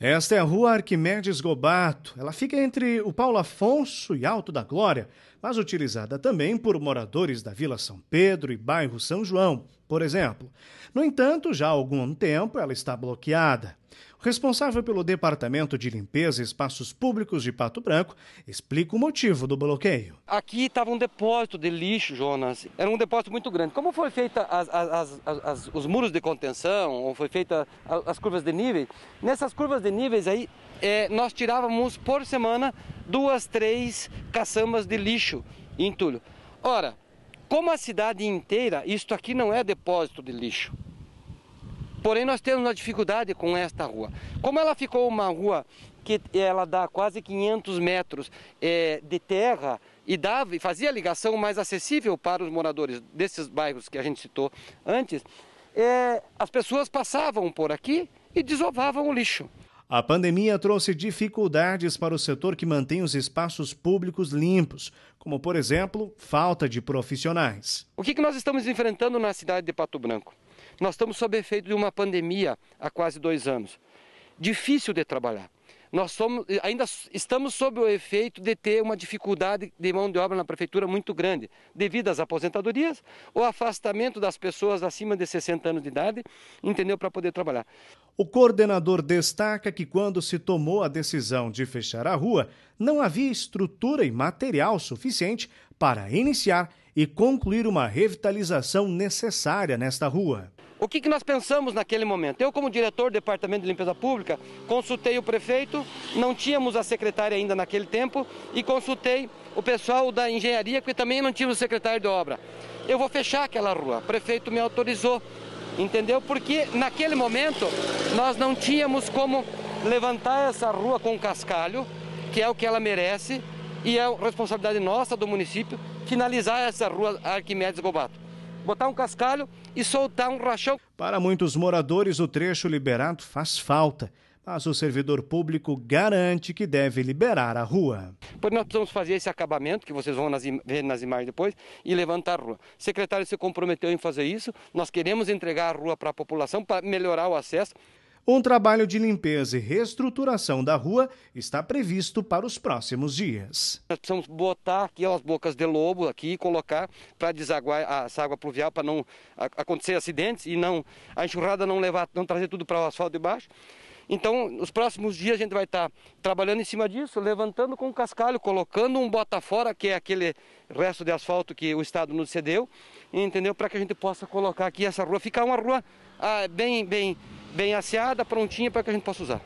Esta é a rua Arquimedes Gobato. Ela fica entre o Paulo Afonso e Alto da Glória, mas utilizada também por moradores da Vila São Pedro e bairro São João, por exemplo. No entanto, já há algum tempo ela está bloqueada. O responsável pelo Departamento de Limpeza e Espaços Públicos de Pato Branco explica o motivo do bloqueio. Aqui estava um depósito de lixo, Jonas. Era um depósito muito grande. Como foi feita as, as, as, os muros de contenção, ou foi feita as curvas de nível? nessas curvas de níveis aí é, nós tirávamos por semana duas, três caçambas de lixo e entulho. Ora, como a cidade inteira, isto aqui não é depósito de lixo. Porém, nós temos uma dificuldade com esta rua. Como ela ficou uma rua que ela dá quase 500 metros é, de terra e dava, fazia a ligação mais acessível para os moradores desses bairros que a gente citou antes, é, as pessoas passavam por aqui e desovavam o lixo. A pandemia trouxe dificuldades para o setor que mantém os espaços públicos limpos, como, por exemplo, falta de profissionais. O que, nós estamos enfrentando na cidade de Pato Branco? Nós estamos sob efeito de uma pandemia há quase dois anos. Difícil de trabalhar. Nós somos, eh, ainda estamos sob o efeito de ter uma dificuldade de mão de obra na prefeitura muito grande, devido às aposentadorias, o afastamento das pessoas acima de 60 anos de idade, entendeu, para poder trabalhar. O coordenador destaca que quando se tomou a decisão de fechar a rua, não havia estrutura e material suficiente para iniciar e concluir uma revitalização necessária nesta rua. O que, que nós pensamos naquele momento? Eu, como diretor do Departamento de Limpeza Pública, consultei o prefeito, não tínhamos a secretária ainda naquele tempo, e consultei o pessoal da engenharia, porque também não tínhamos secretário de obra. Eu vou fechar aquela rua. O prefeito me autorizou, entendeu? Porque naquele momento nós não tínhamos como levantar essa rua com cascalho, que é o que ela merece, e é responsabilidade nossa do município finalizar essa rua Arquimedes Gobato botar um cascalho e soltar um rachão. Para muitos moradores, o trecho liberado faz falta mas o servidor público garante que deve liberar a rua. Pois nós precisamos fazer esse acabamento, que vocês vão nas, ver nas imagens depois, e levantar a rua. O secretário se comprometeu em fazer isso, nós queremos entregar a rua para a população para melhorar o acesso. Um trabalho de limpeza e reestruturação da rua está previsto para os próximos dias. Nós precisamos botar aqui as bocas de lobo aqui e colocar para desaguar essa água pluvial para não acontecer acidentes e não a enxurrada não levar, não trazer tudo para o asfalto de baixo. Então, nos próximos dias a gente vai estar trabalhando em cima disso, levantando com cascalho, colocando um bota fora, que é aquele resto de asfalto que o Estado nos cedeu, entendeu? Para que a gente possa colocar aqui essa rua, ficar uma rua ah, bem, bem bem asseada, prontinha para que a gente possa usar.